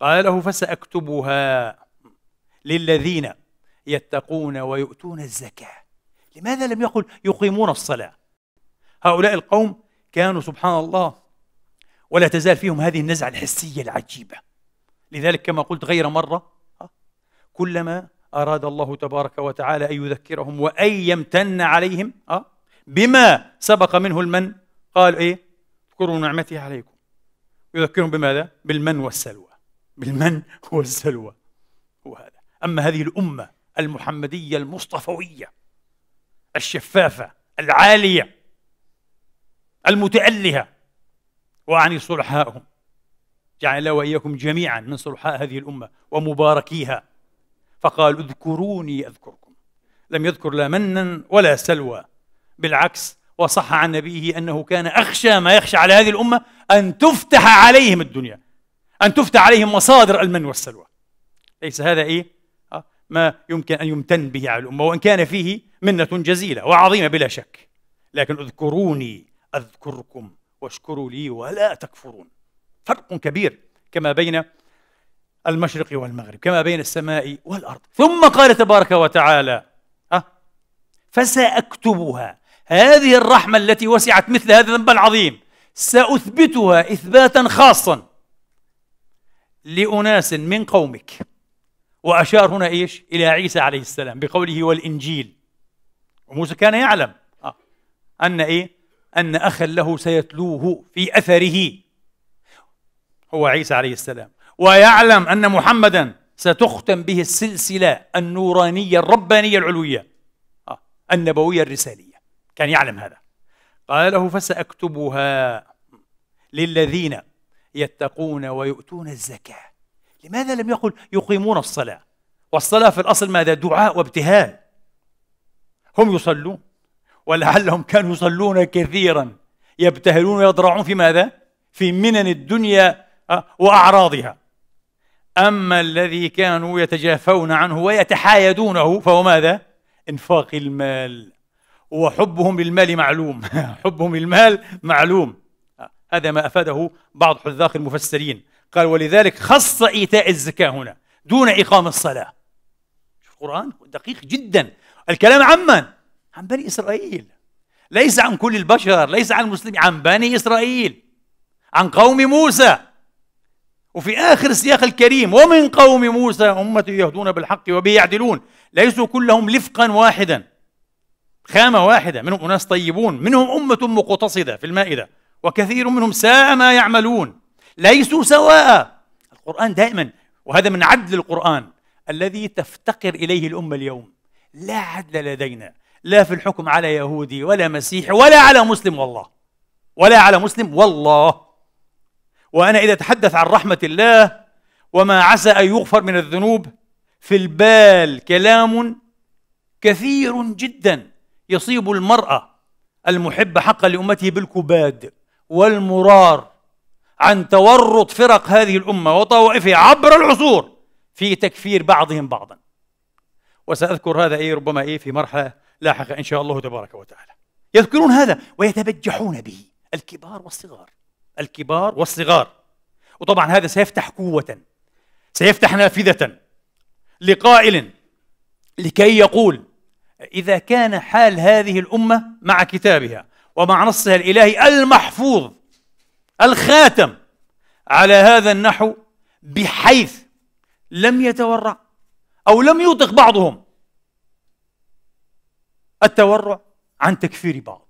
قال له فسأكتبها للذين يتقون ويؤتون الزكاة لماذا لم يقل يقيمون الصلاة هؤلاء القوم كانوا سبحان الله ولا تزال فيهم هذه النزعة الحسية العجيبة لذلك كما قلت غير مرة كلما أراد الله تبارك وتعالى أن يذكرهم وأن يمتن عليهم بما سبق منه المن قال إيه اذكروا نعمتي عليكم يذكرهم بماذا؟ بالمن والسلوى بالمن والسلوى هو هذا أما هذه الأمة المحمدية المصطفوية الشفافة العالية المتألهة وأعني صلحائهم جعل الله وإياكم جميعا من صلحاء هذه الأمة ومباركيها فقال اذكروني أذكركم لم يذكر لا منا ولا سلوى بالعكس وصح عن نبيه أنه كان أخشى ما يخشى على هذه الأمة أن تفتح عليهم الدنيا أن تفتح عليهم مصادر المن والسلوى ليس هذا إيه؟ آه، ما يمكن أن يمتن به على الأمة وإن كان فيه منة جزيلة وعظيمة بلا شك لكن اذكروني أذكركم واشكروا لي ولا تكفرون فرق كبير كما بين المشرق والمغرب كما بين السماء والأرض ثم قال تبارك وتعالى أه فسأكتبها هذه الرحمة التي وسعت مثل هذا الذنب العظيم سأثبتها إثباتا خاصا لأناس من قومك وأشار هنا إيش إلى عيسى عليه السلام بقوله والإنجيل وموسى كان يعلم آه. أن إيه أن أخا له سيتلوه في أثره هو عيسى عليه السلام ويعلم أن محمدا ستختم به السلسلة النورانية الربانية العلوية آه. النبوية الرسالية كان يعلم هذا قال له فسأكتبها للذين يتقون ويؤتون الزكاة لماذا لم يقل يقيمون الصلاة والصلاة في الأصل ماذا دعاء وابتهال هم يصلون ولعلهم كانوا يصلون كثيرا يبتهلون ويضرعون في ماذا في منن الدنيا آه، وأعراضها أما الذي كانوا يتجافون عنه ويتحايدونه فهو ماذا انفاق المال وحبهم للمال معلوم حبهم للمال معلوم هذا ما أفاده بعض حذاق المفسرين قال ولذلك خص إيتاء الزكاة هنا دون إقام الصلاة شوف القرآن دقيق جدا الكلام عن من عن بني إسرائيل ليس عن كل البشر ليس عن المسلمين عن بني إسرائيل عن قوم موسى وفي آخر السياق الكريم ومن قوم موسى أمة يهدون بالحق وبه يعدلون ليسوا كلهم لفقا واحدا خامة واحدة منهم أناس طيبون منهم أمة مقتصدة في المائدة وكثير منهم ساء ما يعملون ليسوا سواء القرآن دائما وهذا من عدل القرآن الذي تفتقر إليه الأمة اليوم لا عدل لدينا لا في الحكم على يهودي ولا مسيحي ولا على مسلم والله ولا على مسلم والله وأنا إذا أتحدث عن رحمة الله وما عسى أن يغفر من الذنوب في البال كلام كثير جدا يصيب المرأة المحبة حقا لأمته بالكباد والمرار عن تورط فرق هذه الامه وطوائفها عبر العصور في تكفير بعضهم بعضا وساذكر هذا ايه ربما ايه في مرحله لاحقه ان شاء الله تبارك وتعالى يذكرون هذا ويتبجحون به الكبار والصغار الكبار والصغار وطبعا هذا سيفتح قوه سيفتح نافذه لقائل لكي يقول اذا كان حال هذه الامه مع كتابها ومع نصها الإلهي المحفوظ الخاتم على هذا النحو بحيث لم يتورع أو لم يطق بعضهم التورع عن تكفير بعض